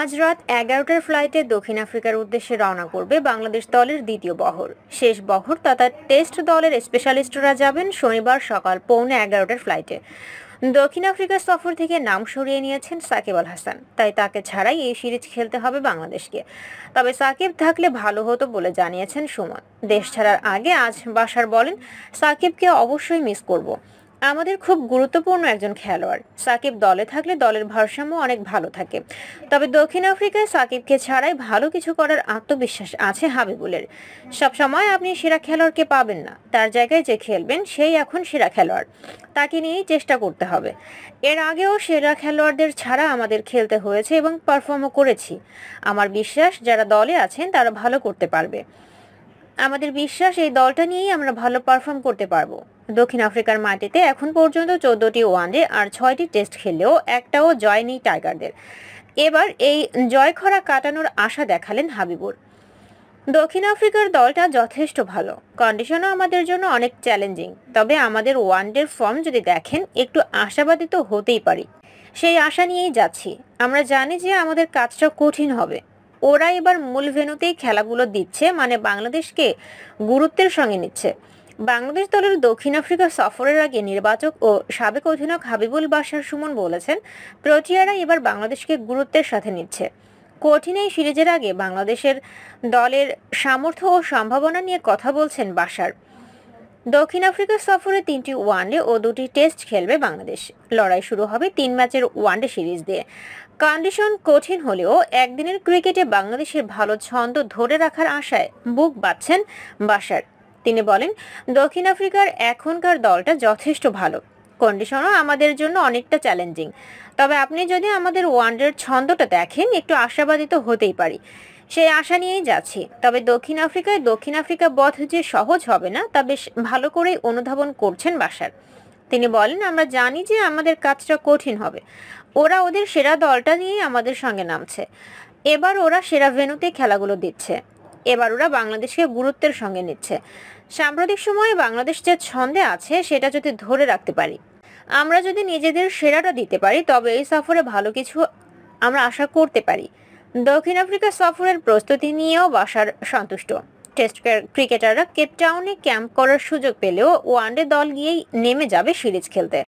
আজ রাত এগারোটার ফ্লাইটে দক্ষিণ আফ্রিকার উদ্দেশ্যে রওনা করবে বাংলাদেশ দলের দ্বিতীয় বহর শেষ বহর তথা টেস্ট দলের স্পেশালিস্টরা যাবেন শনিবার সকাল পৌনে এগারোটার ফ্লাইটে দক্ষিণ আফ্রিকার সফর থেকে নাম সরিয়ে নিয়েছেন সাকিব আল হাসান তাই তাকে ছাড়াই এই সিরিজ খেলতে হবে বাংলাদেশকে তবে সাকিব থাকলে ভালো হতো বলে জানিয়েছেন সুমন দেশ ছাড়ার আগে আজ বাসার বলেন সাকিবকে অবশ্যই মিস করব আমাদের খুব গুরুত্বপূর্ণ একজন খেলোয়াড় সাকিব দলে থাকলে দলের ভারসাম্য অনেক ভালো থাকে তবে দক্ষিণ আফ্রিকায় সাকিবকে ছাড়াই ভালো কিছু করার আত্মবিশ্বাস আছে হাবিবুলের সবসময় আপনি সেরা খেলোয়াড়কে পাবেন না তার জায়গায় যে খেলবেন সেই এখন সেরা খেলোয়াড় তাকে নিয়েই চেষ্টা করতে হবে এর আগেও সেরা খেলোয়াড়দের ছাড়া আমাদের খেলতে হয়েছে এবং পারফর্মও করেছি আমার বিশ্বাস যারা দলে আছেন তারা ভালো করতে পারবে আমাদের বিশ্বাস এই দলটা নিয়েই আমরা ভালো পারফর্ম করতে পারবো দক্ষিণ আফ্রিকার মাটিতে এখন পর্যন্ত চোদ্দটি ওয়ানডে আর ছয়টি টেস্ট খেললেও একটাও জয় নেই টাইগারদের এবার এই জয়খরা কাটানোর আশা দেখালেন হাবিবুর দক্ষিণ আফ্রিকার দলটা যথেষ্ট ভালো কন্ডিশনও আমাদের জন্য অনেক চ্যালেঞ্জিং তবে আমাদের ওয়ানডের ফর্ম যদি দেখেন একটু আশাবাদী তো হতেই পারি সেই আশা নিয়েই যাচ্ছি আমরা জানি যে আমাদের কাজটা কঠিন হবে ওরা এবার মূল ভেনুতেই খেলাগুলো দিচ্ছে মানে বাংলাদেশকে গুরুত্বের সঙ্গে নিচ্ছে বাংলাদেশ দলের দক্ষিণ আফ্রিকা সফরের আগে নির্বাচক ও সাবেক অধিনায়ক হাবিবুল বাশার সুমন বলেছেন প্রোটিয়ারা এবার বাংলাদেশকে গুরুত্বের সাথে নিচ্ছে কঠিন এই সিরিজের আগে বাংলাদেশের দলের সামর্থ্য ও সম্ভাবনা নিয়ে কথা বলছেন বাসার দক্ষিণ আফ্রিকা সফরে তিনটি ওয়ানডে ও দুটি টেস্ট খেলবে বাংলাদেশ লড়াই শুরু হবে তিন ম্যাচের ওয়ানডে সিরিজ দিয়ে কন্ডিশন কঠিন হলেও একদিনের ক্রিকেটে বাংলাদেশের ভালো ছন্দ ধরে রাখার আশায় বুক বাঁচছেন বাসার তিনি বলেন দক্ষিণ আফ্রিকার এখনকার দলটা যথেষ্ট ভালো কন্ডিশনও আমাদের জন্য অনেকটা চ্যালেঞ্জিং তবে আপনি যদি আমাদের ওয়ানডের ছন্দটা দেখেন একটু আশাবাদিত হতেই পারি সেই আশা নিয়েই যাচ্ছি তবে দক্ষিণ আফ্রিকায় দক্ষিণ আফ্রিকা বধ যে সহজ হবে না তা বেশ ভালো করেই অনুধাবন করছেন বাসার তিনি বলেন আমরা জানি যে আমাদের কাজটা কঠিন হবে ওরা ওদের সেরা দলটা নিয়েই আমাদের সঙ্গে নামছে এবার ওরা সেরা ভেনুতে খেলাগুলো দিচ্ছে এবার ওরা বাংলাদেশকে গুরুত্বের সঙ্গে নিচ্ছে সাম্প্রতিক সময়ে বাংলাদেশ যে ছন্দে আছে সেটা যদি ধরে রাখতে পারি আমরা যদি নিজেদের সেরাটা দিতে পারি তবে এই সফরে ভালো কিছু আমরা আশা করতে পারি দক্ষিণ আফ্রিকা সফরের প্রস্তুতি নিয়েও বাসার সন্তুষ্ট টেস্ট ক্রিকেটাররা কেপটাউনে ক্যাম্প করার সুযোগ পেলেও ওয়ানডে দল গিয়েই নেমে যাবে সিরিজ খেলতে